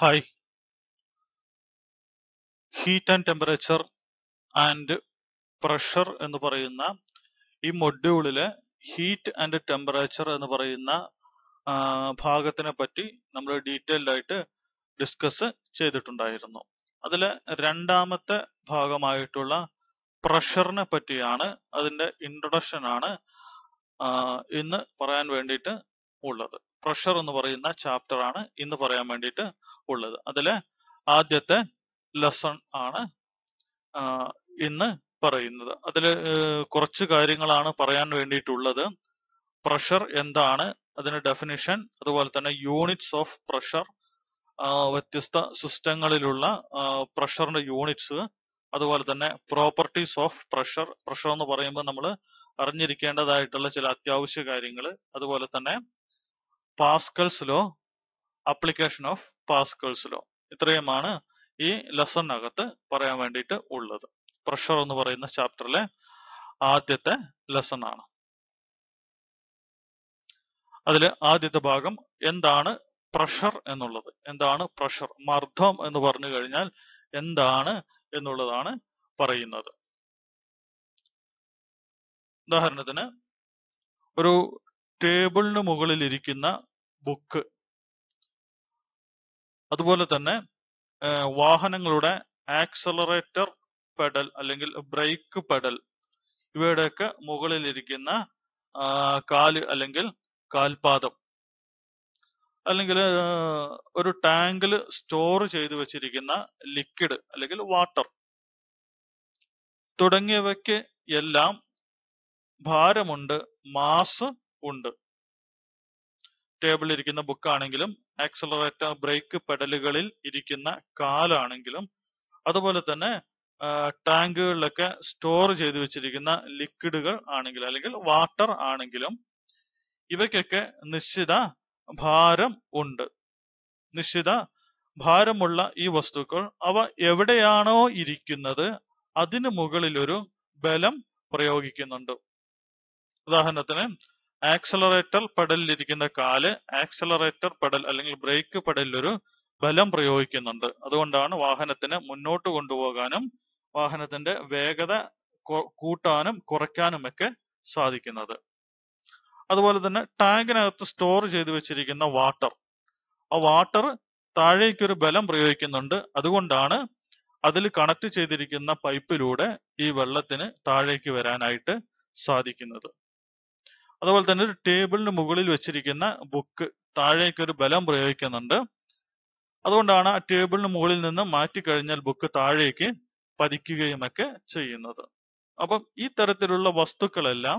Hi, heat and temperature and pressure എന്ന് പറയുന്ന ഈ മൊഡ്യൂളില് ഹീറ്റ് ആൻഡ് ടെമ്പറേച്ചർ എന്ന് പറയുന്ന ഭാഗത്തിനെ പറ്റി നമ്മൾ ഡീറ്റെയിൽഡ് ആയിട്ട് ഡിസ്കസ് ചെയ്തിട്ടുണ്ടായിരുന്നു അതിലെ രണ്ടാമത്തെ ഭാഗമായിട്ടുള്ള പ്രഷറിനെ പറ്റിയാണ് അതിന്റെ ഇൻട്രൊഡക്ഷൻ ആണ് ഇന്ന് പറയാൻ വേണ്ടിയിട്ട് ഉള്ളത് പ്രഷർ എന്ന് പറയുന്ന ചാപ്റ്റർ ആണ് ഇന്ന് പറയാൻ വേണ്ടിയിട്ട് ഉള്ളത് അതിലെ ആദ്യത്തെ ലെസൺ ആണ് ഇന്ന് പറയുന്നത് അതിൽ കുറച്ച് കാര്യങ്ങളാണ് പറയാൻ വേണ്ടിയിട്ടുള്ളത് പ്രഷർ എന്താണ് അതിന് ഡെഫിനിഷൻ അതുപോലെ തന്നെ യൂണിറ്റ്സ് ഓഫ് പ്രഷർ വ്യത്യസ്ത സിസ്റ്റങ്ങളിലുള്ള പ്രഷറിന്റെ യൂണിറ്റ്സ് അതുപോലെ തന്നെ പ്രോപ്പർട്ടീസ് ഓഫ് പ്രഷർ പ്രഷർ എന്ന് പറയുമ്പോൾ നമ്മൾ അറിഞ്ഞിരിക്കേണ്ടതായിട്ടുള്ള ചില അത്യാവശ്യ കാര്യങ്ങൾ അതുപോലെ തന്നെ Pascal's law application of Pascal's law ഇത്രയുമാണ് ഈ ലെസണിനകത്ത് പറയാൻ വേണ്ടിയിട്ട് ഉള്ളത് പ്രഷർ എന്ന് പറയുന്ന ചാപ്റ്ററിലെ ആദ്യത്തെ ലെസൺ ആണ് അതിൽ ആദ്യത്തെ ഭാഗം എന്താണ് പ്രഷർ എന്നുള്ളത് എന്താണ് പ്രഷർ മർദ്ദം എന്ന് പറഞ്ഞു കഴിഞ്ഞാൽ എന്താണ് എന്നുള്ളതാണ് പറയുന്നത് ഉദാഹരണത്തിന് ഒരു ടേബിളിന് ഇരിക്കുന്ന ബുക്ക് അതുപോലെ തന്നെ വാഹനങ്ങളുടെ ആക്സലറേറ്റർ പെഡൽ അല്ലെങ്കിൽ ബ്രേക്ക് പെഡൽ ഇവയുടെയൊക്കെ മുകളിലിരിക്കുന്ന കാല് അല്ലെങ്കിൽ കാൽപാദം അല്ലെങ്കിൽ ഒരു ടാങ്കിൽ സ്റ്റോർ ചെയ്തു വെച്ചിരിക്കുന്ന ലിക്വിഡ് അല്ലെങ്കിൽ വാട്ടർ തുടങ്ങിയവയ്ക്ക് എല്ലാം ഭാരമുണ്ട് മാസ് ഉണ്ട് ടേബിളിൽ ഇരിക്കുന്ന ബുക്ക് ആണെങ്കിലും ആക്സലറേറ്റർ ബ്രേക്ക് പെഡലുകളിൽ ഇരിക്കുന്ന കാലാണെങ്കിലും അതുപോലെ തന്നെ ടാങ്കുകളിലൊക്കെ സ്റ്റോർ ചെയ്തു വെച്ചിരിക്കുന്ന ലിക്വിഡുകൾ ആണെങ്കിലും അല്ലെങ്കിൽ വാട്ടർ ആണെങ്കിലും ഇവയ്ക്കൊക്കെ നിശ്ചിത ഭാരം ഉണ്ട് നിശ്ചിത ഭാരമുള്ള ഈ വസ്തുക്കൾ അവ എവിടെയാണോ ഇരിക്കുന്നത് അതിനു മുകളിൽ ഒരു ബലം പ്രയോഗിക്കുന്നുണ്ട് ഉദാഹരണത്തിന് ആക്സലറേറ്റർ ഇരിക്കുന്ന കാല് ആക്സലറേറ്റർ പെഡൽ അല്ലെങ്കിൽ ബ്രേക്ക് പെഡലിലൊരു ബലം പ്രയോഗിക്കുന്നുണ്ട് അതുകൊണ്ടാണ് വാഹനത്തിന് മുന്നോട്ട് കൊണ്ടുപോകാനും വാഹനത്തിന്റെ വേഗത കൂട്ടാനും കുറയ്ക്കാനും ഒക്കെ സാധിക്കുന്നത് അതുപോലെ തന്നെ ടാങ്കിനകത്ത് സ്റ്റോർ ചെയ്തു വെച്ചിരിക്കുന്ന വാട്ടർ ആ വാട്ടർ താഴേക്ക് ഒരു ബലം പ്രയോഗിക്കുന്നുണ്ട് അതുകൊണ്ടാണ് അതിൽ കണക്ട് ചെയ്തിരിക്കുന്ന പൈപ്പിലൂടെ ഈ വെള്ളത്തിന് താഴേക്ക് വരാനായിട്ട് സാധിക്കുന്നത് അതുപോലെ തന്നെ ഒരു ടേബിളിന് മുകളിൽ വെച്ചിരിക്കുന്ന ബുക്ക് താഴേക്ക് ഒരു ബലം പ്രയോഗിക്കുന്നുണ്ട് അതുകൊണ്ടാണ് ആ ടേബിളിന് മുകളിൽ നിന്ന് മാറ്റി കഴിഞ്ഞാൽ ബുക്ക് താഴേക്ക് പതിക്കുകയുമൊക്കെ ചെയ്യുന്നത് അപ്പം ഈ തരത്തിലുള്ള വസ്തുക്കളെല്ലാം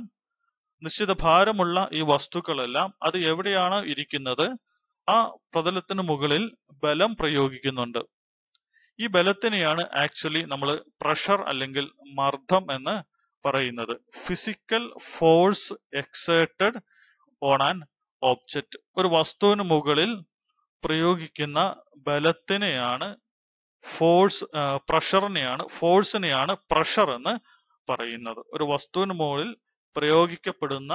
നിശ്ചിത ഭാരമുള്ള ഈ വസ്തുക്കളെല്ലാം അത് എവിടെയാണ് ഇരിക്കുന്നത് ആ പ്രതലത്തിന് മുകളിൽ ബലം പ്രയോഗിക്കുന്നുണ്ട് ഈ ബലത്തിനെയാണ് ആക്ച്വലി നമ്മൾ പ്രഷർ അല്ലെങ്കിൽ മർദ്ദം എന്ന് പറയുന്നത് physical force exerted on an object ഒരു വസ്തുവിന് മുകളിൽ പ്രയോഗിക്കുന്ന ബലത്തിനെയാണ് ഫോഴ്സ് പ്രഷറിനെയാണ് ഫോഴ്സിനെയാണ് പ്രഷർ എന്ന് പറയുന്നത് ഒരു വസ്തുവിന് മുകളിൽ പ്രയോഗിക്കപ്പെടുന്ന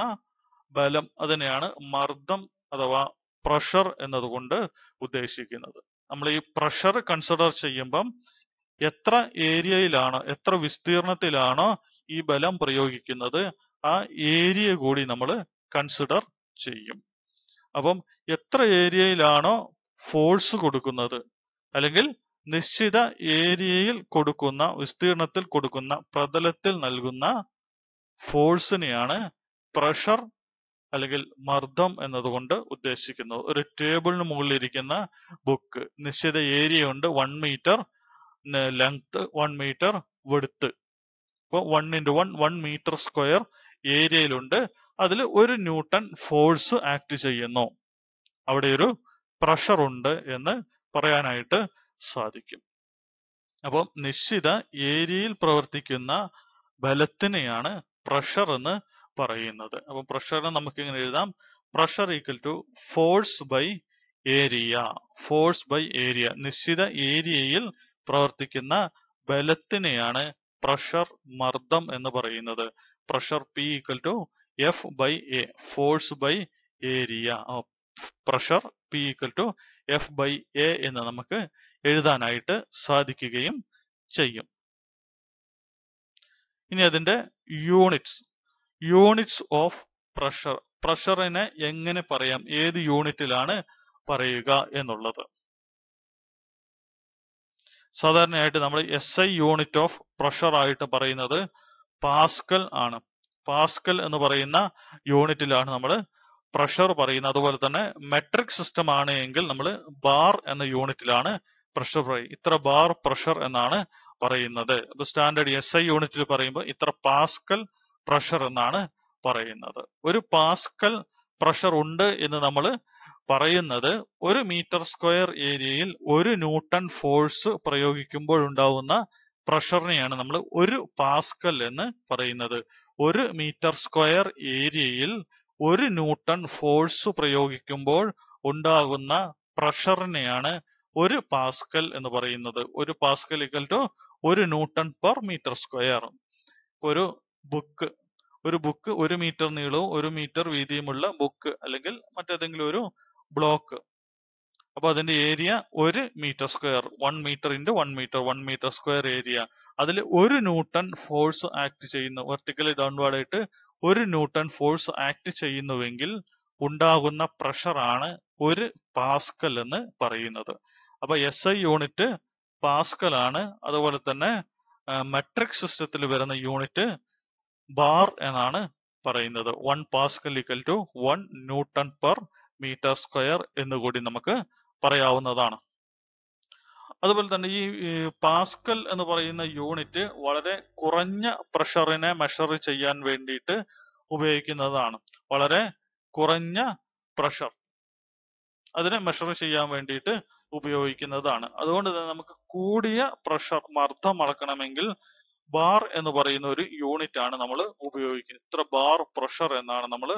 ബലം അതിനെയാണ് മർദ്ദം അഥവാ പ്രഷർ എന്നതുകൊണ്ട് ഉദ്ദേശിക്കുന്നത് നമ്മൾ ഈ പ്രഷർ കൺസിഡർ ചെയ്യുമ്പം എത്ര ഏരിയയിലാണോ എത്ര വിസ്തീർണത്തിലാണോ ഈ ബലം പ്രയോഗിക്കുന്നത് ആ ഏരിയ കൂടി നമ്മൾ കൺസിഡർ ചെയ്യും അപ്പം എത്ര ഏരിയയിലാണോ ഫോഴ്സ് കൊടുക്കുന്നത് അല്ലെങ്കിൽ നിശ്ചിത ഏരിയയിൽ കൊടുക്കുന്ന വിസ്തീർണത്തിൽ കൊടുക്കുന്ന പ്രതലത്തിൽ നൽകുന്ന ഫോഴ്സിനെയാണ് പ്രഷർ അല്ലെങ്കിൽ മർദ്ദം എന്നതുകൊണ്ട് ഉദ്ദേശിക്കുന്നത് ഒരു ടേബിളിന് മുകളിൽ ഇരിക്കുന്ന ബുക്ക് നിശ്ചിത ഏരിയ ഉണ്ട് one metre length one metre വെടുത്ത് ഇപ്പോൾ one into one one metre square ഏരിയയിലുണ്ട് അതിൽ ഒരു ന്യൂട്ടൺ ഫോഴ്സ് ആക്ട് ചെയ്യുന്നു അവിടെ ഒരു പ്രഷർ ഉണ്ട് എന്ന് പറയാനായിട്ട് സാധിക്കും അപ്പം നിശ്ചിത ഏരിയയിൽ പ്രവർത്തിക്കുന്ന ബലത്തിനെയാണ് പ്രഷർ എന്ന് പറയുന്നത് അപ്പം പ്രഷറിനെ നമുക്ക് ഇങ്ങനെ എഴുതാം pressure equal to force by area force by area നിശ്ചിത ഏരിയയിൽ പ്രവർത്തിക്കുന്ന ബലത്തിനെയാണ് പ്രഷർ മർദ്ദം എന്ന് പറയുന്നത് pressure P equal to F by A force by area pressure P equal to F by A എന്ന് നമുക്ക് എഴുതാനായിട്ട് സാധിക്കുകയും ചെയ്യും ഇനി അതിന്റെ യൂണിറ്റ്സ് യൂണിറ്റ്സ് ഓഫ് പ്രഷർ പ്രഷറിനെ എങ്ങനെ പറയാം ഏത് യൂണിറ്റിലാണ് പറയുക എന്നുള്ളത് സാധാരണയായിട്ട് നമ്മൾ S I unit of pressure ആയിട്ട് പറയുന്നത് പാസ്കൽ ആണ് പാസ്കൽ എന്ന് പറയുന്ന യൂണിറ്റിലാണ് നമ്മൾ പ്രഷർ പറയുന്നത് അതുപോലെ തന്നെ മെട്രിക് സിസ്റ്റം ആണ് എങ്കിൽ നമ്മൾ ബാർ എന്ന യൂണിറ്റിലാണ് പ്രഷർ പറയും ഇത്ര ബാർ പ്രഷർ എന്നാണ് പറയുന്നത് അപ്പൊ സ്റ്റാൻഡേർഡ് എസ് ഐ യൂണിറ്റിൽ പറയുമ്പോൾ ഇത്ര പാസ്കൽ പ്രഷർ എന്നാണ് പറയുന്നത് ഒരു പാസ്കൽ പ്രഷർ ഉണ്ട് എന്ന് നമ്മൾ പറയുന്നത് ഒരു മീറ്റർ സ്ക്വയർ ഏരിയയിൽ ഒരു ന്യൂട്ടൺ ഫോഴ്സ് പ്രയോഗിക്കുമ്പോൾ ഉണ്ടാവുന്ന പ്രഷറിനെയാണ് നമ്മൾ ഒരു പാസ്കൽ എന്ന് പറയുന്നത് ഒരു മീറ്റർ സ്ക്വയർ ഏരിയയിൽ ഒരു ന്യൂട്ടൺ ഫോഴ്സ് പ്രയോഗിക്കുമ്പോൾ ഉണ്ടാകുന്ന പ്രഷറിനെയാണ് ഒരു പാസ്കൽ എന്ന് പറയുന്നത് ഒരു പാസ്കൽ ഇക്വൽ ടു ഒരു ന്യൂട്ടൺ പെർ മീറ്റർ സ്ക്വയർ ഒരു ബുക്ക് ഒരു ബുക്ക് ഒരു മീറ്റർ നീളവും ഒരു മീറ്റർ വീതിയുമുള്ള ബുക്ക് അല്ലെങ്കിൽ മറ്റേതെങ്കിലും ഒരു ബ്ലോക്ക് അപ്പൊ അതിന്റെ ഏരിയ ഒരു metre square one metre into one metre one metre square area അതിൽ ഒരു ന്യൂട്ടൺ ഫോഴ്സ് ആക്ട് ചെയ്യുന്നു വെർട്ടിക്കലി ഡൗൺവേർഡ് ആയിട്ട് ഒരു ന്യൂട്ടൺ ഫോഴ്സ് ആക്ട് ചെയ്യുന്നുവെങ്കിൽ ഉണ്ടാകുന്ന പ്രഷറാണ് ഒരു പാസ്കൽ എന്ന് പറയുന്നത് അപ്പൊ എസ് ഐ യൂണിറ്റ് പാസ്കൽ ആണ് അതുപോലെ തന്നെ മെട്രിക് സിസ്റ്റത്തിൽ വരുന്ന യൂണിറ്റ് ബാർ എന്നാണ് പറയുന്നത് one pascal equal to one newton per metre square എന്ന് കൂടി നമുക്ക് പറയാവുന്നതാണ് അതുപോലെ തന്നെ ഈ പാസ്കൽ എന്ന് പറയുന്ന യൂണിറ്റ് വളരെ കുറഞ്ഞ പ്രഷറിനെ മെഷർ ചെയ്യാൻ വേണ്ടിയിട്ട് ഉപയോഗിക്കുന്നതാണ് വളരെ കുറഞ്ഞ പ്രഷർ അതിനെ മെഷർ ചെയ്യാൻ വേണ്ടിയിട്ട് ഉപയോഗിക്കുന്നതാണ് അതുകൊണ്ട് തന്നെ നമുക്ക് കൂടിയ പ്രഷർ മർദ്ദം അളക്കണമെങ്കിൽ ബാർ എന്ന് പറയുന്ന ഒരു യൂണിറ്റ് ആണ് നമ്മൾ ഉപയോഗിക്കുന്നത് ഇത്ര ബാർ പ്രഷർ എന്നാണ് നമ്മൾ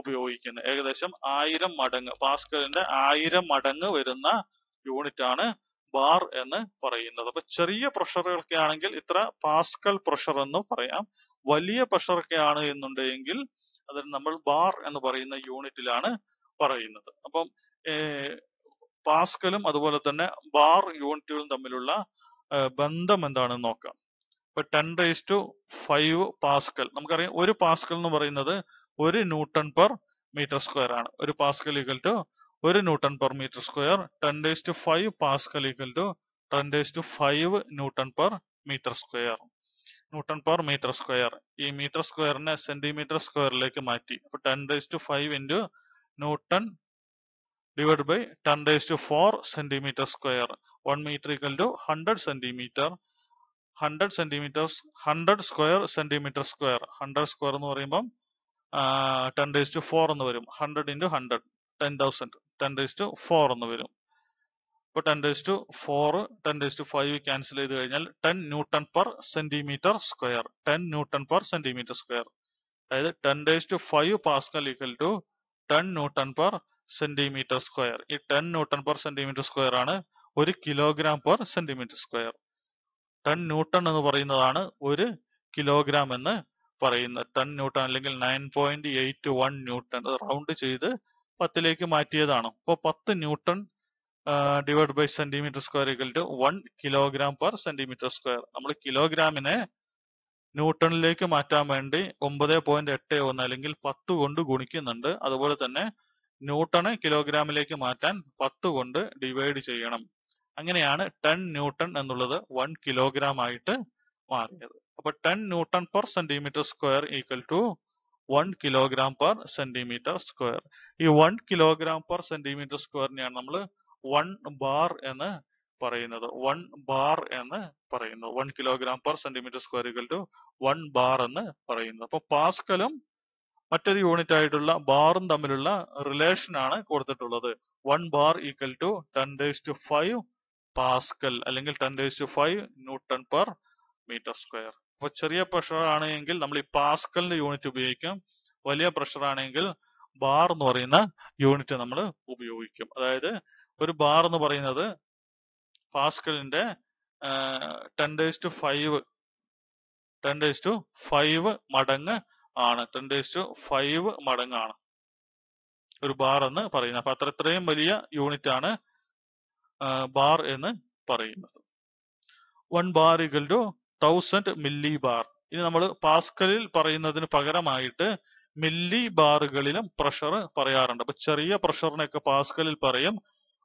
ഉപയോഗിക്കുന്നത് ഏകദേശം ആയിരം മടങ്ങ് പാസ്കലിന്റെ ആയിരം മടങ്ങ് വരുന്ന യൂണിറ്റ് ആണ് ബാർ എന്ന് പറയുന്നത് അപ്പൊ ചെറിയ പ്രഷറുകളൊക്കെ ആണെങ്കിൽ ഇത്ര പാസ്കൽ പ്രഷർ എന്ന് പറയാം വലിയ പ്രഷറൊക്കെ ആണ് എന്നുണ്ടെങ്കിൽ അതിന് നമ്മൾ ബാർ എന്ന് പറയുന്ന യൂണിറ്റിലാണ് പറയുന്നത് അപ്പം പാസ്കലും അതുപോലെ തന്നെ ബാർ യൂണിറ്റുകളും തമ്മിലുള്ള ബന്ധം എന്താണെന്ന് നോക്കാം ഇപ്പൊ ten raise to five pascal നമുക്കറിയാം ഒരു പാസ്കൽ എന്ന് പറയുന്നത് ഒരു ന്യൂട്ടൺ പെർ മീറ്റർ സ്ക്വയർ ആണ് ഒരു പാസ്കൽ ഈക്വൽ ടു ഒരു newton per metre square ten raise to five pascal equal to ten raise to five newton per metre square newton per metre square ഈ metre സ്ക്വയറിനെ centimetre സ്ക്വയറിലേക്ക് മാറ്റി അപ്പൊ ten raise to five into newton divide by ten raise to four centimetre square one metre equal to hundred centimetre hundred centimetre hundred square centimetre square hundred square എന്ന് പറയുമ്പം ten raise to four എന്ന് വരും hundred into hundred ten thousand ten raise to four എന്ന് വരും ഇപ്പോൾ ten raise to four ten raise to five cancel ചെയ്ത് കഴിഞ്ഞാൽ ten newton per centimetre square ten newton per centimetre square അതായത് ten raise to five pascal equal to ten newton per centimetre square ഈ ten newton per centimetre square ആണ് ഒരു kilogram per centimetre square ten newton എന്ന് പറയുന്നതാണ് ഒരു kilogram എന്ന് പറയുന്ന ton newton അല്ലെങ്കിൽ nine point eight one newton round ചെയ്ത് പത്തിലേക്ക് മാറ്റിയതാണ് അപ്പോൾ പത്ത് newton divide by centimetre square equal to one kilogram per centimetre square നമ്മൾ കിലോഗ്രാമിനെ ന്യൂട്ടണിലേക്ക് മാറ്റാൻ വേണ്ടി ഒമ്പത് പോയിന്റ് എട്ട് ഒന്ന് അല്ലെങ്കിൽ പത്ത് കൊണ്ട് ഗുണിക്കുന്നുണ്ട് അതുപോലെ തന്നെ ന്യൂട്ടണ് കിലോഗ്രാമിലേക്ക് മാറ്റാൻ പത്ത് കൊണ്ട് ഡിവൈഡ് ചെയ്യണം അങ്ങനെയാണ് ടെൻ ന്യൂട്ടൺ എന്നുള്ളത് വൺ കിലോഗ്രാം ആയിട്ട് മാറിയത് അപ്പൊ ten newton per centimetre square equal to one kilogram per centimetre square ഈ വൺ കിലോഗ്രാം പെർ സെന്റിമീറ്റർ സ്ക്വയറിനെയാണ് നമ്മൾ വൺ ബാർ എന്ന് പറയുന്നത് വൺ ബാർ എന്ന് പറയുന്നു one kilogram per centimetre square equal to one bar എന്ന് പറയുന്നു അപ്പൊ പാസ്കലും മറ്റൊരു യൂണിറ്റ് ആയിട്ടുള്ള ബാറും തമ്മിലുള്ള റിലേഷൻ ആണ് കൊടുത്തിട്ടുള്ളത് one bar equal to ten raise to five pascal അല്ലെങ്കിൽ ten raise to five newton per metre square അപ്പൊ ചെറിയ പ്രഷർ ആണെങ്കിൽ നമ്മൾ ഈ പാസ്കലിന്റെ യൂണിറ്റ് ഉപയോഗിക്കും വലിയ പ്രഷർ ആണെങ്കിൽ ബാർ എന്ന് പറയുന്ന യൂണിറ്റ് നമ്മൾ ഉപയോഗിക്കും അതായത് ഒരു ബാർ എന്ന് പറയുന്നത് പാസ്കലിന്റെ ten raise to five ten raise to five മടങ്ങ് ആണ് ടെൻ ഡേസ് ടു ഫൈവ് മടങ്ങാണ് ഒരു ബാർ എന്ന് പറയുന്നത് അപ്പൊ അത്രയും വലിയ യൂണിറ്റ് ആണ് ബാർ എന്ന് പറയുന്നത് one bar equal to thousand millibar ഇനി നമ്മൾ പാസ്കലിൽ പറയുന്നതിന് പകരമായിട്ട് മില്ലി ബാറുകളിലും പ്രഷർ പറയാറുണ്ട് അപ്പൊ ചെറിയ പ്രഷറിനെയൊക്കെ പാസ്കലിൽ പറയും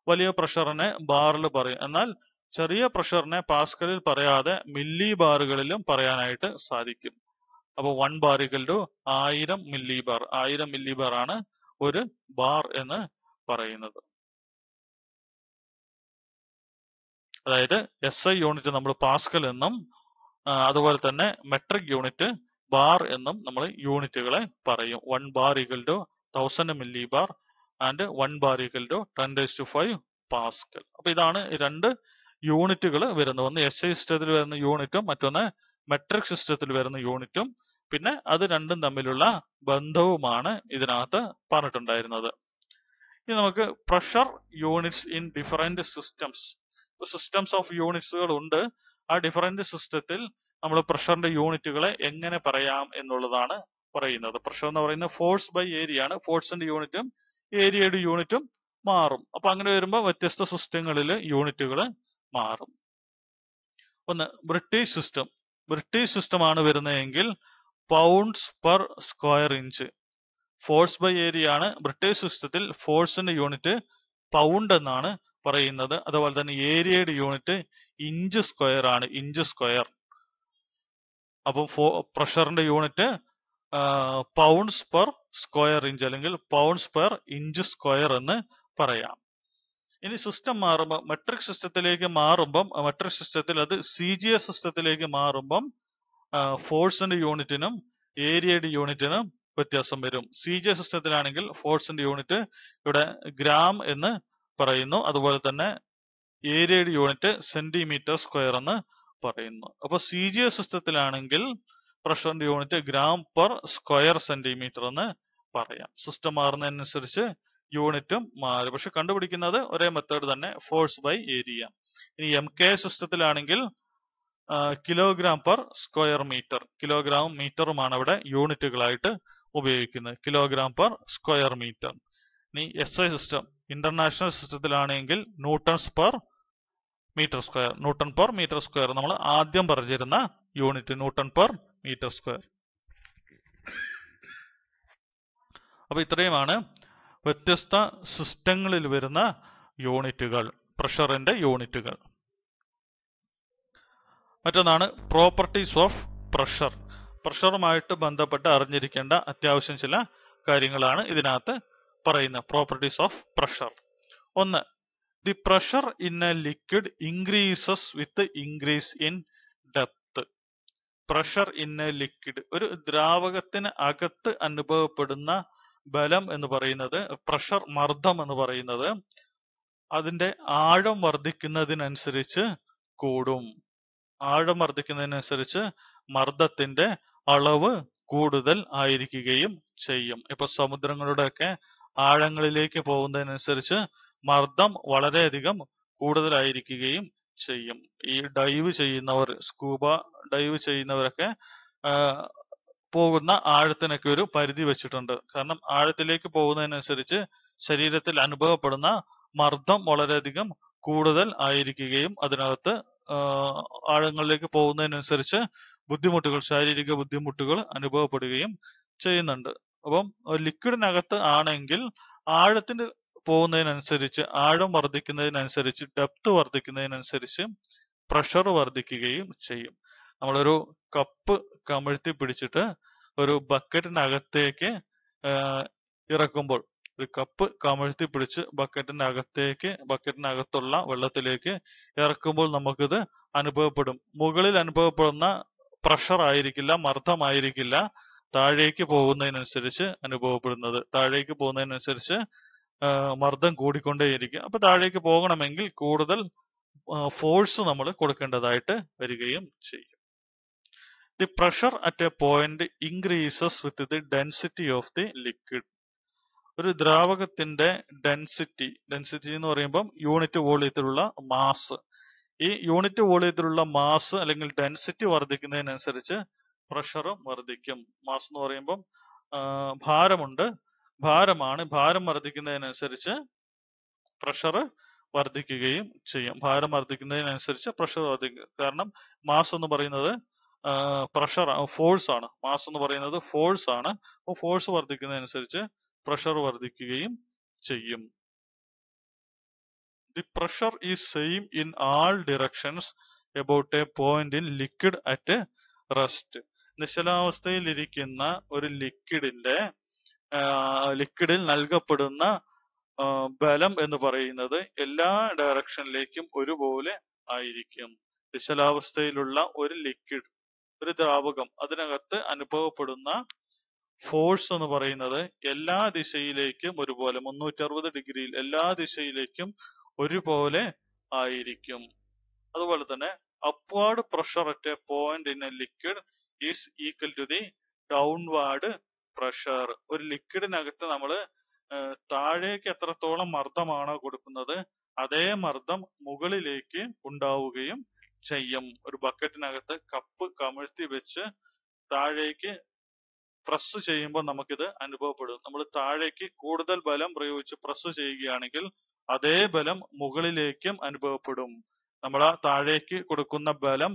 വലിയ പ്രഷറിനെ ബാറിൽ പറയും എന്നാൽ ചെറിയ പ്രഷറിനെ പാസ്കലിൽ പറയാതെ മില്ലി ബാറുകളിലും പറയാനായിട്ട് സാധിക്കും അപ്പൊ വൺ ബാർ ടു ആയിരം മില്ലി ബാർ ആയിരം മില്ലി ബാർ ആണ് ഒരു ബാർ എന്ന് പറയുന്നത് അതായത് എസ് ഐ യൂണിറ്റ് നമ്മൾ പാസ്കൽ എന്നും അതുപോലെ തന്നെ മെട്രിക് യൂണിറ്റ് ബാർ എന്നും നമ്മൾ യൂണിറ്റുകളെ പറയും one bar equal to thousand millibar and one bar equal to ten raise to five pascal അപ്പൊ ഇതാണ് രണ്ട് യൂണിറ്റുകൾ വരുന്നത് ഒന്ന് എസ് ഐ സിസ്റ്റത്തിൽ വരുന്ന യൂണിറ്റും മറ്റൊന്ന് മെട്രിക് സിസ്റ്റത്തിൽ വരുന്ന യൂണിറ്റും പിന്നെ അത് രണ്ടും തമ്മിലുള്ള ബന്ധവുമാണ് ഇതിനകത്ത് പറഞ്ഞിട്ടുണ്ടായിരുന്നത് ഇനി നമുക്ക് pressure units in different systems systems of യൂണിറ്റ്സുകൾ ഉണ്ട് ആ ഡിഫറൻറ്റ് സിസ്റ്റത്തിൽ നമ്മൾ പ്രഷറിന്റെ യൂണിറ്റുകളെ എങ്ങനെ പറയാം എന്നുള്ളതാണ് പറയുന്നത് പ്രഷർ എന്ന് പറയുന്നത് ഫോഴ്സ് ബൈ ഏരിയ ആണ് ഫോഴ്സിന്റെ യൂണിറ്റും ഏരിയയുടെ യൂണിറ്റും മാറും അപ്പൊ അങ്ങനെ വരുമ്പോൾ വ്യത്യസ്ത സിസ്റ്റങ്ങളിൽ യൂണിറ്റുകൾ മാറും ഒന്ന് ബ്രിട്ടീഷ് സിസ്റ്റം ബ്രിട്ടീഷ് സിസ്റ്റം ആണ് വരുന്നതെങ്കിൽ pounds per square inch force by area ആണ് ബ്രിട്ടീഷ് സിസ്റ്റത്തിൽ ഫോഴ്സിന്റെ യൂണിറ്റ് പൗണ്ട് എന്നാണ് പറയുന്നത് അതുപോലെ തന്നെ ഏരിയയുടെ യൂണിറ്റ് ഇഞ്ച് സ്ക്വയർ ആണ് ഇഞ്ച് സ്ക്വയർ അപ്പോൾ ഫോ പ്രഷറിന്റെ unit pounds per square inch അല്ലെങ്കിൽ പൗണ്ട്സ് പെർ ഇഞ്ച് സ്ക്വയർ എന്ന് പറയാം ഇനി സിസ്റ്റം മാറുമ്പോൾ മെട്രിക് സിസ്റ്റത്തിലേക്ക് മാറുമ്പം മെട്രിക് സിസ്റ്റത്തിൽ അത് സി ജി എസ് സിസ്റ്റത്തിലേക്ക് മാറുമ്പം ഫോഴ്സിന്റെ യൂണിറ്റിനും ഏരിയയുടെ യൂണിറ്റിനും വ്യത്യാസം വരും സി ജി എസ് സിസ്റ്റത്തിലാണെങ്കിൽ ഫോഴ്സിന്റെ യൂണിറ്റ് ഇവിടെ ഗ്രാം എന്ന് പറയുന്നു അതുപോലെ തന്നെ ഏരിയയുടെ യൂണിറ്റ് സെന്റിമീറ്റർ സ്ക്വയർ എന്ന് പറയുന്നു അപ്പൊ സി ജി എസ് സിസ്റ്റത്തിലാണെങ്കിൽ പ്രഷറിന്റെ unit gram per square centimetre എന്ന് പറയാം സിസ്റ്റം മാറുന്നതിനനുസരിച്ച് യൂണിറ്റും മാറും പക്ഷെ കണ്ടുപിടിക്കുന്നത് ഒരേ മെത്തേഡ് തന്നെ ഫോഴ്സ് ബൈ ഏരിയ ഇനി എം കെ സിസ്റ്റത്തിലാണെങ്കിൽ kilogram per square metre kilogram മീറ്ററുമാണ് അവിടെ യൂണിറ്റുകളായിട്ട് ഉപയോഗിക്കുന്നത് കിലോഗ്രാം പെർ സ്ക്വയർ മീറ്റർ ഇനി എസ് ഐ സിസ്റ്റം ഇന്റർനാഷണൽ സിസ്റ്റത്തിലാണെങ്കിൽ newtons per metre square newton per metre square നമ്മൾ ആദ്യം പറഞ്ഞിരുന്ന unit newton per metre square അപ്പൊ ഇത്രയുമാണ് വ്യത്യസ്ത സിസ്റ്റങ്ങളിൽ വരുന്ന യൂണിറ്റുകൾ പ്രഷറിന്റെ യൂണിറ്റുകൾ മറ്റൊന്നാണ് പ്രോപ്പർട്ടീസ് ഓഫ് പ്രഷർ പ്രഷറുമായിട്ട് ബന്ധപ്പെട്ട് അറിഞ്ഞിരിക്കേണ്ട അത്യാവശ്യം ചില കാര്യങ്ങളാണ് ഇതിനകത്ത് പറയുന്ന പ്രോപ്പർട്ടീസ് ഓഫ് പ്രഷർ ഒന്ന് the pressure in a liquid increases with increase in depth pressure in a liquid ഒരു ദ്രാവകത്തിന് അകത്ത് അനുഭവപ്പെടുന്ന ബലം എന്ന് പറയുന്നത് പ്രഷർ മർദ്ദം എന്ന് പറയുന്നത് അതിന്റെ ആഴം വർദ്ധിക്കുന്നതിനനുസരിച്ച് കൂടും ആഴം വർദ്ധിക്കുന്നതിനനുസരിച്ച് മർദ്ദത്തിന്റെ അളവ് കൂടുതൽ ആയിരിക്കുകയും ചെയ്യും ഇപ്പൊ സമുദ്രങ്ങളുടെയൊക്കെ ആഴങ്ങളിലേക്ക് പോകുന്നതിനനുസരിച്ച് മർദ്ദം വളരെയധികം കൂടുതലായിരിക്കുകയും ചെയ്യും ഈ ഡൈവ് ചെയ്യുന്നവർ സ്കൂബ ഡൈവ് ചെയ്യുന്നവരൊക്കെ പോകുന്ന ആഴത്തിനൊക്കെ ഒരു പരിധി വെച്ചിട്ടുണ്ട് കാരണം ആഴത്തിലേക്ക് പോകുന്നതിനനുസരിച്ച് ശരീരത്തിൽ അനുഭവപ്പെടുന്ന മർദ്ദം വളരെയധികം കൂടുതൽ ആയിരിക്കുകയും അതിനകത്ത് ആഴങ്ങളിലേക്ക് പോകുന്നതിനനുസരിച്ച് ബുദ്ധിമുട്ടുകൾ ശാരീരിക ബുദ്ധിമുട്ടുകൾ അനുഭവപ്പെടുകയും ചെയ്യുന്നുണ്ട് അപ്പം ലിക്വിഡിനകത്ത് ആണെങ്കിൽ ആഴത്തിന്റെ പോകുന്നതിനനുസരിച്ച് ആഴം വർദ്ധിക്കുന്നതിനനുസരിച്ച് ഡെപ്ത് വർദ്ധിക്കുന്നതിനനുസരിച്ച് പ്രഷർ വർദ്ധിക്കുകയും ചെയ്യും നമ്മളൊരു കപ്പ് കമിഴ്ത്തി പിടിച്ചിട്ട് ഒരു ബക്കറ്റിനകത്തേക്ക് ഇറക്കുമ്പോൾ ഒരു കപ്പ് കമഴ്ത്തി പിടിച്ച് ബക്കറ്റിനകത്തേക്ക് ബക്കറ്റിനകത്തുള്ള വെള്ളത്തിലേക്ക് ഇറക്കുമ്പോൾ നമുക്കിത് അനുഭവപ്പെടും മുകളിൽ അനുഭവപ്പെടുന്ന പ്രഷർ ആയിരിക്കില്ല മർദ്ദമായിരിക്കില്ല താഴേക്ക് പോകുന്നതിനനുസരിച്ച് അനുഭവപ്പെടുന്നത് താഴേക്ക് പോകുന്നതിനനുസരിച്ച് മർദ്ദം കൂടിക്കൊണ്ടേയിരിക്കും അപ്പൊ താഴേക്ക് പോകണമെങ്കിൽ കൂടുതൽ ഫോഴ്സ് നമ്മൾ കൊടുക്കേണ്ടതായിട്ട് വരികയും ചെയ്യും the pressure at a point increases with the density of the liquid ഒരു ദ്രാവകത്തിന്റെ ഡെൻസിറ്റി ഡെൻസിറ്റി എന്ന് പറയുമ്പം യൂണിറ്റ് വോളിയത്തിലുള്ള മാസ് ഈ യൂണിറ്റ് വോളിയത്തിലുള്ള മാസ് അല്ലെങ്കിൽ ഡെൻസിറ്റി വർദ്ധിക്കുന്നതിനനുസരിച്ച് പ്രഷറും വർദ്ധിക്കും മാസ് എന്ന് പറയുമ്പം ഭാരമുണ്ട് ഭാരമാണ് ഭാരം വർദ്ധിക്കുന്നതിനനുസരിച്ച് പ്രഷർ വർദ്ധിക്കുകയും ചെയ്യും ഭാരം വർദ്ധിക്കുന്നതിനനുസരിച്ച് പ്രഷർ വർദ്ധിക്കും കാരണം മാസ് എന്ന് പറയുന്നത് പ്രഷർ ഫോഴ്സ് ആണ് മാസ് എന്ന് പറയുന്നത് ഫോഴ്സ് ആണ് അപ്പോൾ ഫോഴ്സ് വർദ്ധിക്കുന്നതനുസരിച്ച് പ്രഷർ വർദ്ധിക്കുകയും ചെയ്യും the pressure is same in all directions about a point in liquid at rest നിശ്ചലാവസ്ഥയിൽ ഇരിക്കുന്ന ഒരു ലിക്വിഡിന്റെ ലിക്വിഡിൽ നൽകപ്പെടുന്ന ബലം എന്ന് പറയുന്നത് എല്ലാ ഡയറക്ഷനിലേക്കും ഒരുപോലെ ആയിരിക്കും വിശലാവസ്ഥയിലുള്ള ഒരു ലിക്വിഡ് ഒരു ദ്രാവകം അതിനകത്ത് അനുഭവപ്പെടുന്ന ഫോഴ്സ് എന്ന് പറയുന്നത് എല്ലാ ദിശയിലേക്കും ഒരുപോലെ മുന്നൂറ്റി അറുപത് ഡിഗ്രിയിൽ എല്ലാ ദിശയിലേക്കും ഒരുപോലെ ആയിരിക്കും അതുപോലെ തന്നെ upward pressure at a point in a liquid is equal to the downward pressure ഒരു ലിക്വിഡിനകത്ത് നമ്മൾ താഴേക്ക് എത്രത്തോളം മർദ്ദമാണോ കൊടുക്കുന്നത് അതേ മർദ്ദം മുകളിലേക്ക് ഉണ്ടാവുകയും ചെയ്യും ഒരു ബക്കറ്റിനകത്ത് കപ്പ് കമഴ്ത്തി വെച്ച് താഴേക്ക് പ്രസ് ചെയ്യുമ്പോൾ നമുക്കിത് അനുഭവപ്പെടും നമ്മൾ താഴേക്ക് കൂടുതൽ ബലം പ്രയോഗിച്ച് പ്രസ് ചെയ്യുകയാണെങ്കിൽ അതേ ബലം മുകളിലേക്കും അനുഭവപ്പെടും നമ്മൾ ആ താഴേക്ക് കൊടുക്കുന്ന ബലം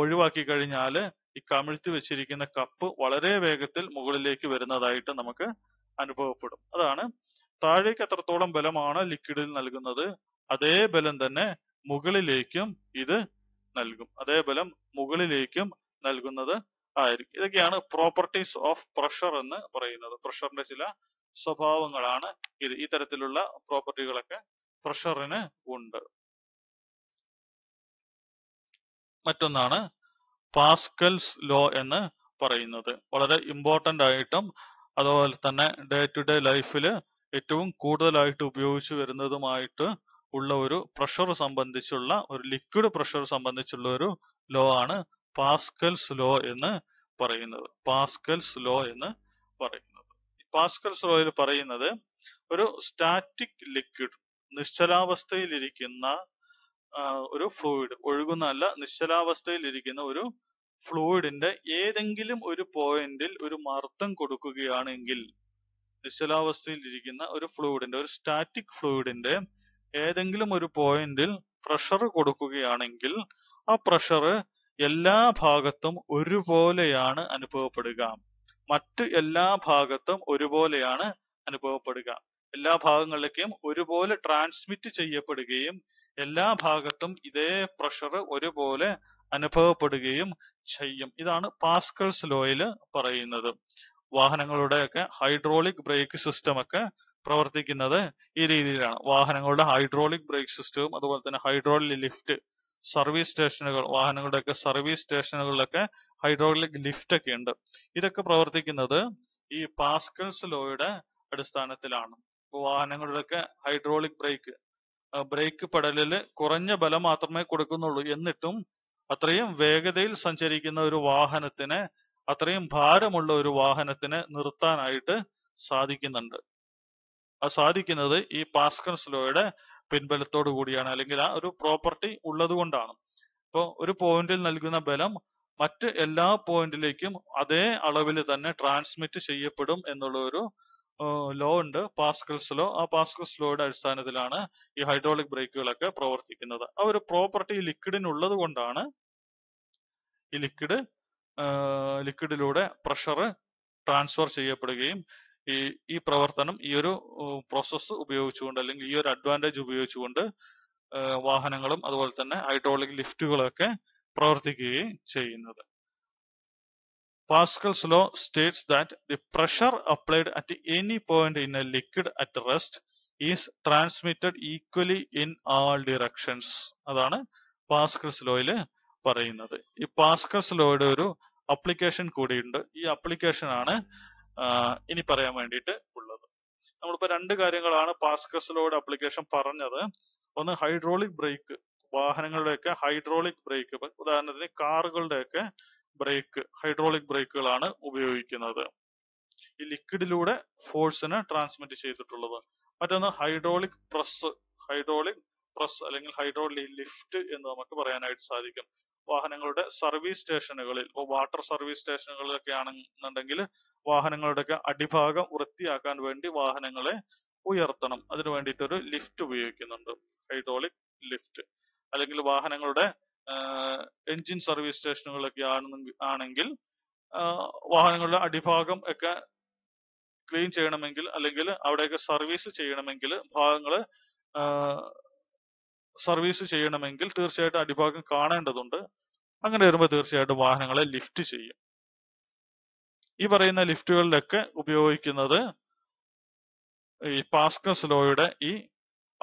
ഒഴിവാക്കി കഴിഞ്ഞാൽ ഈ കമിഴ്ത്തി വെച്ചിരിക്കുന്ന കപ്പ് വളരെ വേഗത്തിൽ മുകളിലേക്ക് വരുന്നതായിട്ട് നമുക്ക് അനുഭവപ്പെടും അതാണ് താഴേക്ക് എത്രത്തോളം ബലമാണ് ലിക്വിഡിൽ നൽകുന്നത് അതേ ബലം തന്നെ മുകളിലേക്കും ഇത് നൽകും അതേ ബലം മുകളിലേക്കും നൽകുന്നത് ആയിരിക്കും ഇതൊക്കെയാണ് പ്രോപ്പർട്ടീസ് ഓഫ് പ്രഷർ എന്ന് പറയുന്നത് പ്രഷറിന്റെ ചില സ്വഭാവങ്ങളാണ് ഇത് ഈ തരത്തിലുള്ള പ്രോപ്പർട്ടികളൊക്കെ പ്രഷറിന് ഉണ്ട് മറ്റൊന്നാണ് പാസ്കൽസ് ലോ എന്ന് പറയുന്നത് വളരെ ഇമ്പോർട്ടൻ്റ് ആയിട്ടും അതുപോലെ തന്നെ ഡേ ടു ഡേ ലൈഫിൽ ഏറ്റവും കൂടുതലായിട്ട് ഉപയോഗിച്ചു വരുന്നതുമായിട്ട് ഉള്ള ഒരു പ്രഷർ സംബന്ധിച്ചുള്ള ഒരു ലിക്വിഡ് പ്രഷർ സംബന്ധിച്ചുള്ള ഒരു ലോ ആണ് പാസ്കൽസ് ലോ എന്ന് പറയുന്നത് പാസ്കൽസ് ലോ എന്ന് പറയുന്നത് പാസ്കൽസ് ലോയിൽ പറയുന്നത് ഒരു സ്റ്റാറ്റിക് ലിക്വിഡ് നിശ്ചലാവസ്ഥയിലിരിക്കുന്ന ഒരു ഫ്ലൂയിഡ് ഒഴുകുന്നതല്ല നിശ്ചലാവസ്ഥയിൽ ഇരിക്കുന്ന ഒരു ഫ്ലൂയിഡിന്റെ ഏതെങ്കിലും ഒരു പോയിന്റിൽ ഒരു മർദ്ദം കൊടുക്കുകയാണെങ്കിൽ നിശ്ചലാവസ്ഥയിൽ ഇരിക്കുന്ന ഒരു ഫ്ലൂയിഡിന്റെ ഒരു സ്റ്റാറ്റിക് ഫ്ലൂയിഡിന്റെ ഏതെങ്കിലും ഒരു പോയിന്റിൽ പ്രഷർ കൊടുക്കുകയാണെങ്കിൽ ആ പ്രഷർ എല്ലാ ഭാഗത്തും ഒരുപോലെയാണ് അനുഭവപ്പെടുക മറ്റ് എല്ലാ ഭാഗത്തും ഒരുപോലെയാണ് അനുഭവപ്പെടുക എല്ലാ ഭാഗങ്ങളിലേക്കും ഒരുപോലെ ട്രാൻസ്മിറ്റ് ചെയ്യപ്പെടുകയും എല്ലാ ഭാഗത്തും ഇതേ പ്രഷർ ഒരുപോലെ അനുഭവപ്പെടുകയും ചെയ്യും ഇതാണ് പാസ്കൽസ് ലോയിൽ പറയുന്നത് വാഹനങ്ങളുടെയൊക്കെ ഹൈഡ്രോളിക് ബ്രേക്ക് സിസ്റ്റം ഒക്കെ പ്രവർത്തിക്കുന്നത് ഈ രീതിയിലാണ് വാഹനങ്ങളുടെ ഹൈഡ്രോളിക് ബ്രേക്ക് സിസ്റ്റവും അതുപോലെ തന്നെ ഹൈഡ്രോളിക് ലിഫ്റ്റ് സർവീസ് സ്റ്റേഷനുകൾ വാഹനങ്ങളുടെയൊക്കെ സർവീസ് സ്റ്റേഷനുകളിലൊക്കെ ഹൈഡ്രോളിക് ലിഫ്റ്റ് ഒക്കെ ഉണ്ട് ഇതൊക്കെ പ്രവർത്തിക്കുന്നത് ഈ പാസ്കൽസ് ലോയുടെ അടിസ്ഥാനത്തിലാണ് വാഹനങ്ങളുടെയൊക്കെ ഹൈഡ്രോളിക് ബ്രേക്ക് ബ്രേക്ക് പെഡലില് കുറഞ്ഞ ബലം മാത്രമേ കൊടുക്കുന്നുള്ളൂ എന്നിട്ടും അത്രയും വേഗതയിൽ സഞ്ചരിക്കുന്ന ഒരു വാഹനത്തിന് അത്രയും ഭാരമുള്ള ഒരു വാഹനത്തിന് നിർത്താനായിട്ട് സാധിക്കുന്നുണ്ട് അത് സാധിക്കുന്നത് ഈ പാസ്കൽസ് ലോയുടെ പിൻബലത്തോടു കൂടിയാണ് അല്ലെങ്കിൽ ആ ഒരു പ്രോപ്പർട്ടി ഉള്ളത് കൊണ്ടാണ് അപ്പോൾ ഒരു പോയിന്റിൽ നൽകുന്ന ബലം മറ്റ് എല്ലാ പോയിന്റിലേക്കും അതേ അളവിൽ തന്നെ ട്രാൻസ്മിറ്റ് ചെയ്യപ്പെടും എന്നുള്ള ഒരു ലോ ഉണ്ട് പാസ്കൽസ് ലോ ആ പാസ്കൽസ് ലോയുടെ അടിസ്ഥാനത്തിലാണ് ഈ ഹൈഡ്രോളിക് ബ്രേക്കുകളൊക്കെ പ്രവർത്തിക്കുന്നത് ആ ഒരു പ്രോപ്പർട്ടി ലിക്വിഡിനുള്ളത് കൊണ്ടാണ് ഈ ലിക്വിഡ് ലിക്വിഡിലൂടെ പ്രഷർ ട്രാൻസ്ഫർ ചെയ്യപ്പെടുകയും ഈ ഈ പ്രവർത്തനം ഈ ഒരു പ്രോസസ്സ് ഉപയോഗിച്ചുകൊണ്ട് അല്ലെങ്കിൽ ഈ ഒരു അഡ്വാൻറ്റേജ് ഉപയോഗിച്ചുകൊണ്ട് വാഹനങ്ങളും അതുപോലെ തന്നെ ഹൈഡ്രോളിക് ലിഫ്റ്റുകളൊക്കെ പ്രവർത്തിക്കുകയും ചെയ്യുന്നത് Pascal's law states that the pressure applied at any point in a liquid at rest is transmitted equally in all directions അതാണ് പാസ്കൽസ് ലോയിൽ പറയുന്നത് ഈ പാസ്കൽസ് ലോയുടെ ഒരു അപ്ലിക്കേഷൻ കൂടിയുണ്ട് ഈ അപ്ലിക്കേഷൻ ആണ് ഇനി പറയാൻ വേണ്ടിയിട്ട് ഉള്ളത് നമ്മളിപ്പോൾ രണ്ട് കാര്യങ്ങളാണ് പാസ്കൽസ് ലോയുടെ അപ്ലിക്കേഷൻ പറഞ്ഞത് ഒന്ന് ഹൈഡ്രോളിക് ബ്രേക്ക് വാഹനങ്ങളുടെയൊക്കെ ഹൈഡ്രോളിക് ബ്രേക്ക് ഉദാഹരണത്തിന് കാറുകളുടെയൊക്കെ ബ്രേക്ക് ഹൈഡ്രോളിക് ബ്രേക്കുകളാണ് ഉപയോഗിക്കുന്നത് ഈ ലിക്വിഡിലൂടെ ഫോഴ്സിനെ ട്രാൻസ്മിറ്റ് ചെയ്തിട്ടുള്ളത് മറ്റൊന്ന് ഹൈഡ്രോളിക് പ്രസ് ഹൈഡ്രോളിക് പ്രസ് അല്ലെങ്കിൽ ഹൈഡ്രോളിക് ലിഫ്റ്റ് എന്ന് നമുക്ക് പറയാനായിട്ട് സാധിക്കും വാഹനങ്ങളുടെ സർവീസ് സ്റ്റേഷനുകളിൽ ഇപ്പോൾ വാട്ടർ സർവീസ് സ്റ്റേഷനുകളിലൊക്കെ ആണെന്നുണ്ടെങ്കിൽ വാഹനങ്ങളുടെയൊക്കെ അടിഭാഗം വൃത്തിയാക്കാൻ വേണ്ടി വാഹനങ്ങളെ ഉയർത്തണം അതിനു വേണ്ടിയിട്ടൊരു ലിഫ്റ്റ് ഉപയോഗിക്കുന്നുണ്ട് ഹൈഡ്രോളിക് ലിഫ്റ്റ് അല്ലെങ്കിൽ വാഹനങ്ങളുടെ എഞ്ചിൻ സർവീസ് സ്റ്റേഷനുകളൊക്കെ ആണെങ്കിൽ വാഹനങ്ങളുടെ അടിഭാഗം ഒക്കെ ക്ലീൻ ചെയ്യണമെങ്കിൽ അല്ലെങ്കിൽ അവിടെയൊക്കെ സർവീസ് ചെയ്യണമെങ്കിൽ ഭാഗങ്ങൾ സർവീസ് ചെയ്യണമെങ്കിൽ തീർച്ചയായിട്ടും അടിഭാഗം കാണേണ്ടതുണ്ട് അങ്ങനെ വരുമ്പോൾ തീർച്ചയായിട്ടും വാഹനങ്ങളെ ലിഫ്റ്റ് ചെയ്യും ഈ പറയുന്ന ലിഫ്റ്റുകളിലൊക്കെ ഉപയോഗിക്കുന്നത് ഈ പാസ്കസ് ലോയുടെ ഈ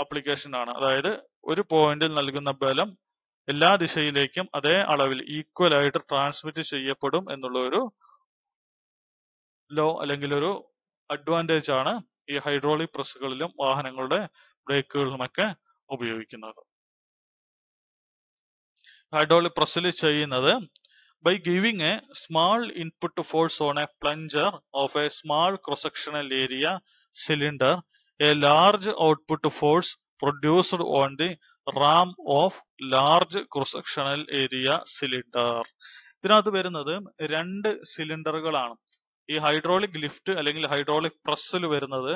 അപ്ലിക്കേഷൻ ആണ് അതായത് ഒരു പോയിന്റിൽ നൽകുന്ന ബലം എല്ലാ ദിശയിലേക്കും അതേ അളവിൽ ഈക്വൽ ആയിട്ട് ട്രാൻസ്മിറ്റ് ചെയ്യപ്പെടും എന്നുള്ള ഒരു ലോ അല്ലെങ്കിൽ ഒരു അഡ്വാൻറ്റേജ് ആണ് ഈ ഹൈഡ്രോളിക് പ്രസ്സുകളിലും വാഹനങ്ങളുടെ ബ്രേക്കുകളിലുമൊക്കെ ഉപയോഗിക്കുന്നത് ഹൈഡ്രോളിക് പ്രസ്സിൽ ചെയ്യുന്നത് by giving a small input force on a plunger of a small cross-sectional cylinder a large output force produced on the ram of large cross sectional area cylinder ഇതിനകത്ത് വരുന്നത് രണ്ട് സിലിണ്ടറുകളാണ് ഈ ഹൈഡ്രോളിക് ലിഫ്റ്റ് അല്ലെങ്കിൽ hydraulic പ്രസ്സിൽ വരുന്നത്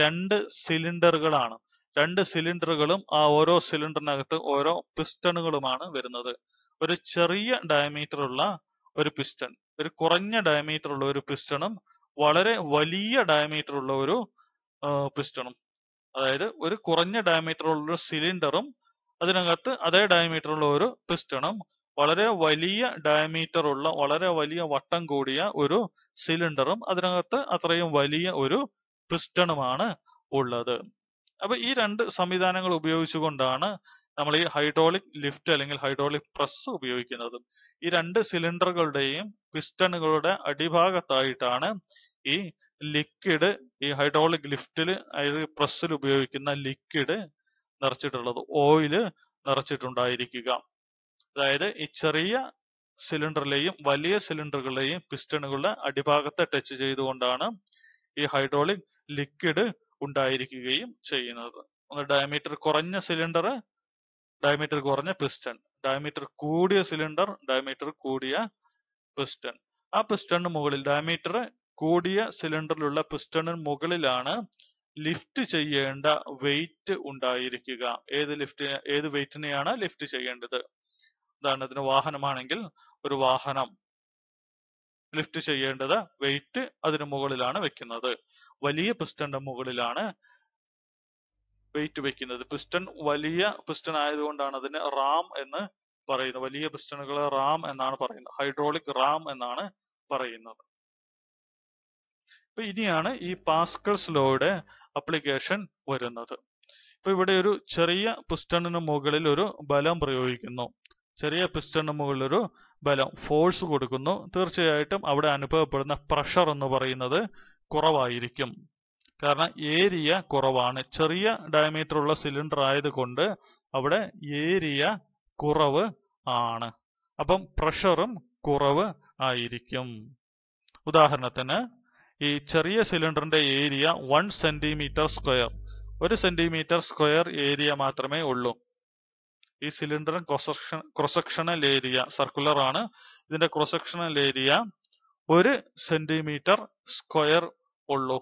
രണ്ട് സിലിണ്ടറുകളാണ് രണ്ട് സിലിണ്ടറുകളും ആ ഓരോ സിലിണ്ടറിനകത്ത് ഓരോ പിസ്റ്റണുകളുമാണ് വരുന്നത് ഒരു ചെറിയ ഡയമീറ്റർ ഉള്ള ഒരു പിസ്റ്റൺ ഒരു കുറഞ്ഞ ഡയമീറ്റർ ഉള്ള ഒരു പിസ്റ്റണും വളരെ വലിയ ഡയമീറ്റർ ഉള്ള ഒരു പിസ്റ്റണും അതായത് ഒരു കുറഞ്ഞ ഡയമീറ്റർ ഉള്ള ഒരു സിലിണ്ടറും അതിനകത്ത് അതേ ഡയമീറ്റർ ഉള്ള ഒരു പിസ്റ്റണും വളരെ വലിയ ഡയമീറ്റർ ഉള്ള വളരെ വലിയ വട്ടം കൂടിയ ഒരു സിലിണ്ടറും അതിനകത്ത് അത്രയും വലിയ ഒരു പിസ്റ്റണുമാണ് ഉള്ളത് അപ്പൊ ഈ രണ്ട് സംവിധാനങ്ങൾ ഉപയോഗിച്ചുകൊണ്ടാണ് നമ്മൾ ഈ ഹൈഡ്രോളിക് ലിഫ്റ്റ് അല്ലെങ്കിൽ ഹൈഡ്രോളിക് പ്രസ് ഉപയോഗിക്കുന്നത് ഈ രണ്ട് സിലിണ്ടറുകളുടെയും പിസ്റ്റണുകളുടെ അടിഭാഗത്തായിട്ടാണ് ഈ ലിക്വിഡ് ഈ ഹൈഡ്രോളിക് ലിഫ്റ്റിൽ പ്രസ്സിൽ ഉപയോഗിക്കുന്ന ലിക്വിഡ് നിറച്ചിട്ടുള്ളത് ഓയില് നിറച്ചിട്ടുണ്ടായിരിക്കുക അതായത് ഈ ചെറിയ സിലിണ്ടറിലെയും വലിയ സിലിണ്ടറുകളിലെയും പിസ്റ്റണുകളുടെ അടിഭാഗത്തെ ടച്ച് ചെയ്തുകൊണ്ടാണ് ഈ ഹൈഡ്രോളിക് ലിക്വിഡ് ഉണ്ടായിരിക്കുകയും ചെയ്യുന്നത് ഡയമീറ്റർ കുറഞ്ഞ സിലിണ്ടർ ഡയമീറ്റർ കുറഞ്ഞ പിസ്റ്റൺ ഡയമീറ്റർ കൂടിയ സിലിണ്ടർ ഡയമീറ്റർ കൂടിയ പിസ്റ്റൺ ആ പിസ്റ്റണിന് മുകളിൽ ഡയമീറ്റർ കൂടിയ സിലിണ്ടറിലുള്ള പിസ്റ്റണിന് മുകളിലാണ് ലിഫ്റ്റ് ചെയ്യേണ്ട വെയിറ്റ് ഉണ്ടായിരിക്കുക ഏത് ലിഫ്റ്റ് ഏത് വെയിറ്റിനെയാണ് ലിഫ്റ്റ് ചെയ്യേണ്ടത് ഉദാഹരണത്തിന് വാഹനമാണെങ്കിൽ ഒരു വാഹനം ലിഫ്റ്റ് ചെയ്യേണ്ടത് വെയിറ്റ് അതിന് മുകളിലാണ് വെക്കുന്നത് വലിയ പിസ്റ്റന്റെ മുകളിലാണ് വെയിറ്റ് വെക്കുന്നത് പിസ്റ്റൺ വലിയ പിസ്റ്റൺ ആയതുകൊണ്ടാണ് അതിന് റാം എന്ന് പറയുന്നത് വലിയ പിസ്റ്റണുകളെ റാം എന്നാണ് പറയുന്നത് ഹൈഡ്രോളിക് റാം എന്നാണ് പറയുന്നത് ഇപ്പൊ ഇനിയാണ് ഈ പാസ്കൽസ് ലോയുടെ അപ്ലിക്കേഷൻ വരുന്നത് ഇപ്പൊ ഇവിടെ ഒരു ചെറിയ പിസ്റ്റണിന് മുകളിൽ ഒരു ബലം പ്രയോഗിക്കുന്നു ചെറിയ പിസ്റ്റണിന് മുകളിൽ ഒരു ബലം ഫോഴ്സ് കൊടുക്കുന്നു തീർച്ചയായിട്ടും അവിടെ അനുഭവപ്പെടുന്ന പ്രഷർ എന്ന് പറയുന്നത് കുറവായിരിക്കും കാരണം ഏരിയ കുറവാണ് ചെറിയ ഡയമീറ്റർ ഉള്ള സിലിണ്ടർ ആയതുകൊണ്ട് അവിടെ ഏരിയ കുറവ് ആണ് അപ്പം പ്രഷറും കുറവ് ആയിരിക്കും ഉദാഹരണത്തിന് ഈ ചെറിയ സിലിണ്ടറിന്റെ ഏരിയ വൺ സെന്റിമീറ്റർ സ്ക്വയർ ഒരു സെന്റിമീറ്റർ സ്ക്വയർ ഏരിയ മാത്രമേ ഉള്ളൂ ഈ സിലിണ്ടറിൻ ക്രൊസക്ഷൻ ക്രൊസക്ഷണൽ ഏരിയ സർക്കുലർ ആണ് ഇതിന്റെ ക്രൊസക്ഷണൽ ഏരിയ ഒരു സെന്റിമീറ്റർ സ്ക്വയർ ഉള്ളൂ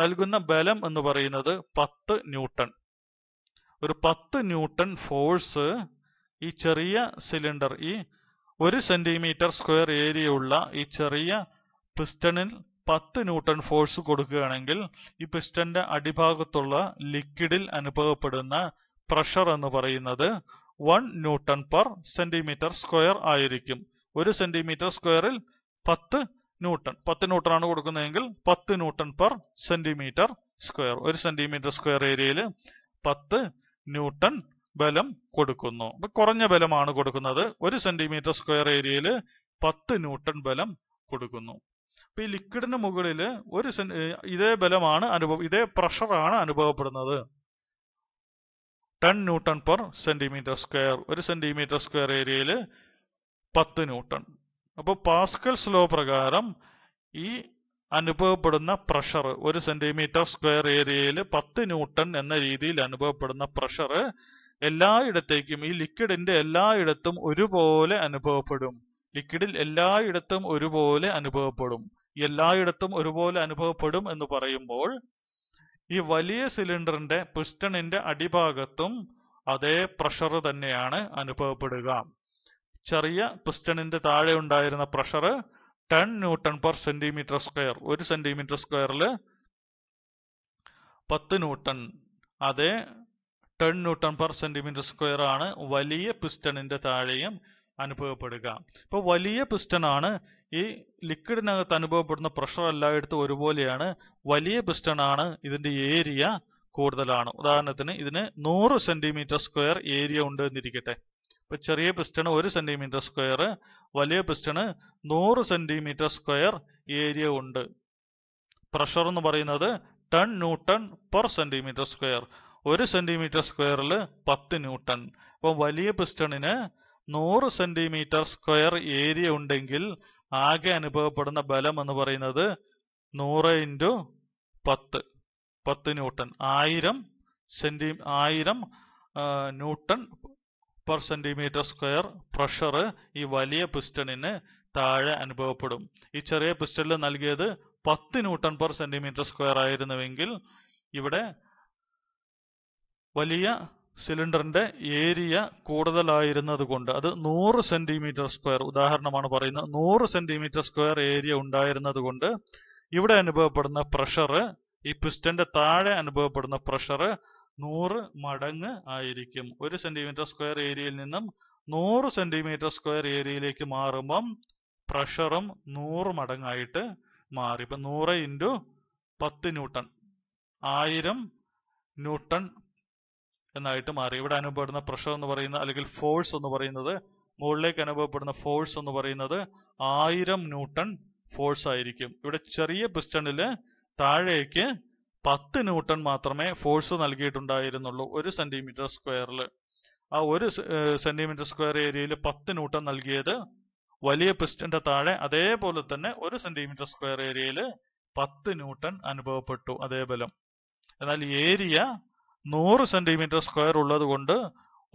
നൽകുന്ന ബലം എന്ന് പറയുന്നത് പത്ത് ന്യൂട്ടൺ ഒരു പത്ത് ന്യൂട്ടൺ ഫോഴ്സ് ഈ ചെറിയ സിലിണ്ടർ ഈ ഒരു സെന്റിമീറ്റർ സ്ക്വയർ ഏരിയ ഉള്ള ഈ ചെറിയ പിസ്റ്റണിൽ പത്ത് ന്യൂട്ടൺ ഫോഴ്സ് കൊടുക്കുകയാണെങ്കിൽ ഈ പിസ്റ്റന്റെ അടിഭാഗത്തുള്ള ലിക്വിഡിൽ അനുഭവപ്പെടുന്ന പ്രഷർ എന്ന് പറയുന്നത് one newton per centimetre square ആയിരിക്കും ഒരു സെന്റിമീറ്റർ സ്ക്വയറിൽ പത്ത് ന്യൂട്ടൺ പത്ത് ന്യൂട്ടൺ ആണ് കൊടുക്കുന്നതെങ്കിൽ പത്ത് ന്യൂട്ടൺ പെർ സെന്റിമീറ്റർ സ്ക്വയർ ഒരു സെന്റിമീറ്റർ സ്ക്വയർ ഏരിയയിൽ പത്ത് ന്യൂട്ടൺ ബലം കൊടുക്കുന്നു അപ്പൊ കുറഞ്ഞ ബലമാണ് കൊടുക്കുന്നത് ഒരു സെന്റിമീറ്റർ സ്ക്വയർ ഏരിയയിൽ പത്ത് ന്യൂട്ടൺ ബലം കൊടുക്കുന്നു അപ്പൊ ഈ ലിക്വിഡിന് മുകളിൽ ഒരു ഇതേ ബലമാണ് അനുഭവ ഇതേ പ്രഷറാണ് അനുഭവപ്പെടുന്നത് ten newton per centimetre square ഒരു സെന്റിമീറ്റർ സ്ക്വയർ ഏരിയയിൽ പത്ത് ന്യൂട്ടൺ അപ്പോൾ പാസ്കൽ സ്ലോ പ്രകാരം ഈ അനുഭവപ്പെടുന്ന പ്രഷർ ഒരു സെന്റിമീറ്റർ സ്ക്വയർ ഏരിയയിൽ പത്ത് ന്യൂട്ടൺ എന്ന രീതിയിൽ അനുഭവപ്പെടുന്ന പ്രഷർ എല്ലായിടത്തേക്കും ഈ ലിക്വിഡിന്റെ എല്ലായിടത്തും ഒരുപോലെ അനുഭവപ്പെടും ലിക്വിഡിൽ എല്ലായിടത്തും ഒരുപോലെ അനുഭവപ്പെടും എല്ലായിടത്തും ഒരുപോലെ അനുഭവപ്പെടും എന്ന് പറയുമ്പോൾ ഈ വലിയ സിലിണ്ടറിന്റെ പിസ്റ്റണിന്റെ അടിഭാഗത്തും അതേ പ്രഷർ തന്നെയാണ് അനുഭവപ്പെടുക ചെറിയ പിസ്റ്റണിന്റെ താഴെ ഉണ്ടായിരുന്ന pressure ten newton per centimetre square ഒരു സെന്റിമീറ്റർ സ്ക്വയറിൽ പത്ത് ന്യൂട്ടൺ അതേ ten newton per centimetre square ആണ് വലിയ പിസ്റ്റണിന്റെ താഴെയും അനുഭവപ്പെടുക ഇപ്പോൾ വലിയ പിസ്റ്റൺ ആണ് ഈ ലിക്വിഡിനകത്ത് അനുഭവപ്പെടുന്ന പ്രഷർ എല്ലായിടത്തും ഒരുപോലെയാണ് വലിയ പിസ്റ്റൺ ആണ് ഇതിന്റെ ഏരിയ കൂടുതലാണ് ഉദാഹരണത്തിന് ഇതിന് നൂറ് സെന്റിമീറ്റർ സ്ക്വയർ ഏരിയ ഉണ്ട് എന്നിരിക്കട്ടെ ഇപ്പൊ ചെറിയ പിസ്റ്റണ് ഒരു സെന്റിമീറ്റർ സ്ക്വയർ വലിയ പിസ്റ്റണ് നൂറ് സെന്റിമീറ്റർ സ്ക്വയർ ഏരിയ ഉണ്ട് പ്രഷർ എന്ന് പറയുന്നത് ten newton per centimetre square ഒരു സെന്റിമീറ്റർ സ്ക്വയറിൽ പത്ത് ന്യൂട്ടൺ അപ്പോൾ വലിയ പിസ്റ്റണിന് നൂറ് സെന്റിമീറ്റർ സ്ക്വയർ ഏരിയ ഉണ്ടെങ്കിൽ ആകെ അനുഭവപ്പെടുന്ന ബലം എന്ന് പറയുന്നത് നൂറ് ഇൻറ്റു പത്ത് പത്ത് ന്യൂട്ടൺ ആയിരം സെന്റി ആയിരം newton per centimetre square pressure ഈ വലിയ പിസ്റ്റണിന് താഴെ അനുഭവപ്പെടും ഈ ചെറിയ പിസ്റ്റണിൽ നൽകിയത് പത്ത് ന്യൂട്ടൺ പെർ സെന്റിമീറ്റർ സ്ക്വയർ ആയിരുന്നുവെങ്കിൽ ഇവിടെ വലിയ സിലിണ്ടറിന്റെ ഏരിയ കൂടുതലായിരുന്നത് കൊണ്ട് അത് നൂറ് സെന്റിമീറ്റർ സ്ക്വയർ ഉദാഹരണമാണ് പറയുന്നത് നൂറ് സെന്റിമീറ്റർ സ്ക്വയർ ഏരിയ ഉണ്ടായിരുന്നത് കൊണ്ട് ഇവിടെ അനുഭവപ്പെടുന്ന പ്രഷർ ഈ പിസ്റ്റന്റെ താഴെ അനുഭവപ്പെടുന്ന പ്രഷർ നൂറ് മടങ്ങ് ആയിരിക്കും ഒരു സെന്റിമീറ്റർ സ്ക്വയർ ഏരിയയിൽ നിന്നും നൂറ് സെന്റിമീറ്റർ സ്ക്വയർ ഏരിയയിലേക്ക് മാറുമ്പം പ്രഷറും നൂറ് മടങ്ങായിട്ട് മാറി ഇപ്പൊ നൂറ് ഇൻറ്റു പത്ത് ന്യൂട്ടൺ ആയിരം ന്യൂട്ടൺ എന്നായിട്ട് മാറി ഇവിടെ അനുഭവപ്പെടുന്ന പ്രഷർ എന്ന് പറയുന്ന അല്ലെങ്കിൽ ഫോഴ്സ് എന്ന് പറയുന്നത് മുകളിലേക്ക് അനുഭവപ്പെടുന്ന ഫോഴ്സ് എന്ന് പറയുന്നത് ആയിരം ന്യൂട്ടൺ ഫോഴ്സ് ആയിരിക്കും ഇവിടെ ചെറിയ പിസ്റ്റണില് താഴേക്ക് പത്ത് ന്യൂട്ടൺ മാത്രമേ ഫോഴ്സ് നൽകിയിട്ടുണ്ടായിരുന്നുള്ളൂ ഒരു സെന്റിമീറ്റർ സ്ക്വയറിൽ ആ ഒരു സെന്റിമീറ്റർ സ്ക്വയർ ഏരിയയിൽ പത്ത് ന്യൂട്ടൺ നൽകിയത് വലിയ പിസ്റ്റന്റെ താഴെ അതേപോലെ തന്നെ ഒരു സെന്റിമീറ്റർ സ്ക്വയർ ഏരിയയിൽ പത്ത് ന്യൂട്ടൺ അനുഭവപ്പെട്ടു അതേ ബലം എന്നാൽ ഏരിയ നൂറ് സെന്റിമീറ്റർ സ്ക്വയർ ഉള്ളതുകൊണ്ട്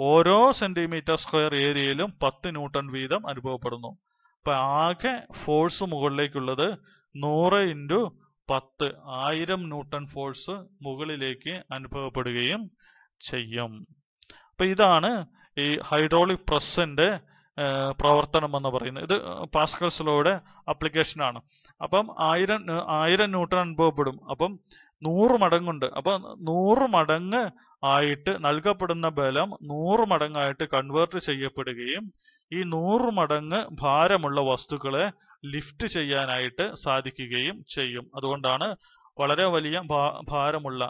ഓരോ സെന്റിമീറ്റർ സ്ക്വയർ ഏരിയയിലും പത്ത് ന്യൂട്ടൺ വീതം അനുഭവപ്പെടുന്നു അപ്പൊ ആകെ ഫോഴ്സ് മുകളിലേക്കുള്ളത് നൂറ് ഇൻറ്റു പത്ത് ആയിരം ന്യൂട്ടൺ ഫോഴ്സ് മുകളിലേക്ക് അനുഭവപ്പെടുകയും ചെയ്യും അപ്പൊ ഇതാണ് ഈ ഹൈഡ്രോളിക് പ്രസിന്റെ പ്രവർത്തനം എന്ന് പറയുന്നത് ഇത് അപ്ലിക്കേഷൻ ആണ് അപ്പം ആയിരം ആയിരം ന്യൂട്ടൺ അനുഭവപ്പെടും അപ്പം നൂറ് മടങ്ങുണ്ട് അപ്പൊ നൂറ് മടങ്ങ് ആയിട്ട് നൽകപ്പെടുന്ന ബലം നൂറ് മടങ്ങായിട്ട് കൺവേർട്ട് ചെയ്യപ്പെടുകയും ഈ നൂറ് മടങ്ങ് ഭാരമുള്ള വസ്തുക്കളെ ലിഫ്റ്റ് ചെയ്യാനായിട്ട് സാധിക്കുകയും ചെയ്യും അതുകൊണ്ടാണ് വളരെ വലിയ ഭാരമുള്ള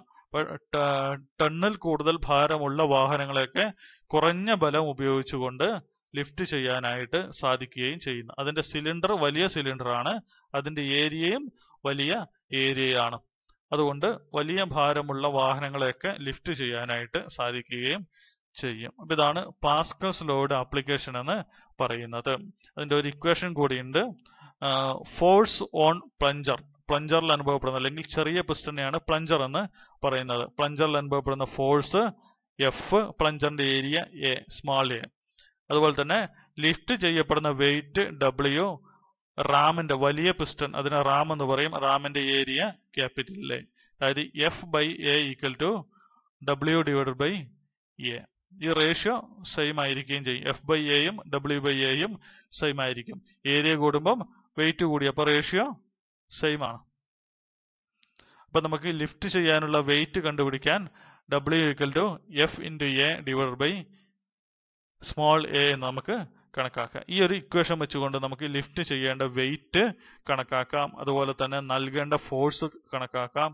ടണ്ണിൽ കൂടുതൽ ഭാരമുള്ള വാഹനങ്ങളെയൊക്കെ കുറഞ്ഞ ബലം ഉപയോഗിച്ചുകൊണ്ട് ലിഫ്റ്റ് ചെയ്യാനായിട്ട് സാധിക്കുകയും ചെയ്യുന്നു അതിന്റെ സിലിണ്ടർ വലിയ സിലിണ്ടറാണ് അതിന്റെ ഏരിയയും വലിയ ഏരിയയാണ് അതുകൊണ്ട് വലിയ ഭാരമുള്ള വാഹനങ്ങളെയൊക്കെ ലിഫ്റ്റ് ചെയ്യാനായിട്ട് സാധിക്കുകയും ചെയ്യും അപ്പൊ ഇതാണ് പാസ്കൽസ് ലോഡ് ആപ്ലിക്കേഷൻ എന്ന് പറയുന്നത് അതിന്റെ ഒരു ഇക്വേഷൻ കൂടിയുണ്ട് ഫോഴ്സ് ഓൺ പ്ലഞ്ചർ പ്ലഞ്ചറിൽ അനുഭവപ്പെടുന്ന അല്ലെങ്കിൽ ചെറിയ പിസ്റ്റനെയാണ് പ്ലഞ്ചർ എന്ന് പറയുന്നത് പ്ലഞ്ചറിൽ അനുഭവപ്പെടുന്ന ഫോഴ്സ് എഫ് പ്ലഞ്ചറിന്റെ ഏരിയ എ സ്മാൾ എ അതുപോലെ തന്നെ ലിഫ്റ്റ് ചെയ്യപ്പെടുന്ന വെയിറ്റ് ഡബ്ല്യു റാമിന്റെ വലിയ പിസ്റ്റൺ അതിന് റാം എന്ന് പറയും റാമിന്റെ ഏരിയ ക്യാപിറ്റൽ അല്ലേ അതായത് F by A equal to W divided by A ഈ റേഷ്യോ സെയിം ആയിരിക്കുകയും ചെയ്യും എഫ് ബൈ എയും ഡബ്ല്യു ബൈ എയും സെയിം ആയിരിക്കും ഏരിയ കൂടുമ്പം വെയിറ്റ് കൂടി അപ്പൊ റേഷ്യോ സെയിം ആണ് അപ്പൊ നമുക്ക് ലിഫ്റ്റ് ചെയ്യാനുള്ള വെയിറ്റ് കണ്ടുപിടിക്കാൻ W equal to F into A divide by small A എന്ന് നമുക്ക് കണക്കാക്കാം ഈ ഒരു ഇക്വേഷൻ വെച്ചുകൊണ്ട് നമുക്ക് ലിഫ്റ്റ് ചെയ്യേണ്ട വെയിറ്റ് കണക്കാക്കാം അതുപോലെ തന്നെ നൽകേണ്ട ഫോഴ്സ് കണക്കാക്കാം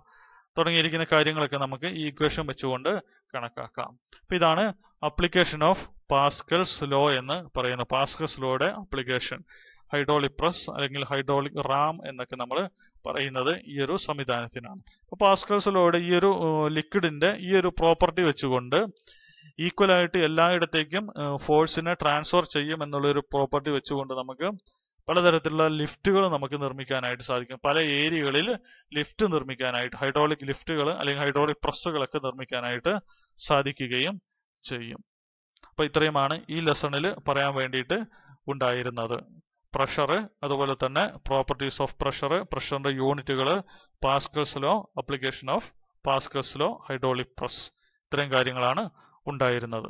തുടങ്ങിയിരിക്കുന്ന കാര്യങ്ങളൊക്കെ നമുക്ക് ഈ ഇക്വേഷൻ വെച്ചുകൊണ്ട് കണക്കാക്കാം അപ്പൊ ഇതാണ് അപ്ലിക്കേഷൻ ഓഫ് പാസ്കൽസ് ലോ എന്ന് പറയുന്ന പാസ്കൽസ് ലോയുടെ അപ്ലിക്കേഷൻ ഹൈഡ്രോളിക് പ്രസ് അല്ലെങ്കിൽ ഹൈഡ്രോളിക് റാം എന്നൊക്കെ നമ്മൾ പറയുന്നത് ഈ ഒരു സംവിധാനത്തിനാണ് അപ്പൊ പാസ്കൽസ് ലോയുടെ ഈ ഒരു ലിക്വിഡിന്റെ ഈ ഒരു പ്രോപ്പർട്ടി വെച്ചുകൊണ്ട് ഈക്വലായിട്ട് എല്ലായിടത്തേക്കും ഫോഴ്സിനെ ട്രാൻസ്ഫർ ചെയ്യും എന്നുള്ളൊരു പ്രോപ്പർട്ടി വെച്ചുകൊണ്ട് നമുക്ക് പലതരത്തിലുള്ള ലിഫ്റ്റുകൾ നമുക്ക് നിർമ്മിക്കാനായിട്ട് സാധിക്കും പല ഏരിയകളിൽ ലിഫ്റ്റ് നിർമ്മിക്കാനായിട്ട് ഹൈഡ്രോളിക് ലിഫ്റ്റുകൾ അല്ലെങ്കിൽ ഹൈഡ്രോളിക് പ്രസ്സുകളൊക്കെ നിർമ്മിക്കാനായിട്ട് സാധിക്കുകയും ചെയ്യും അപ്പൊ ഇത്രയുമാണ് ഈ ലെസണിൽ പറയാൻ വേണ്ടിയിട്ട് ഉണ്ടായിരുന്നത് പ്രഷർ അതുപോലെ തന്നെ പ്രോപ്പർട്ടീസ് ഓഫ് പ്രഷർ പ്രഷറിന്റെ യൂണിറ്റുകൾ Pascal's law application of Pascal's law hydraulic press ഇത്രയും കാര്യങ്ങളാണ് ഉണ്ടായിരുന്നത്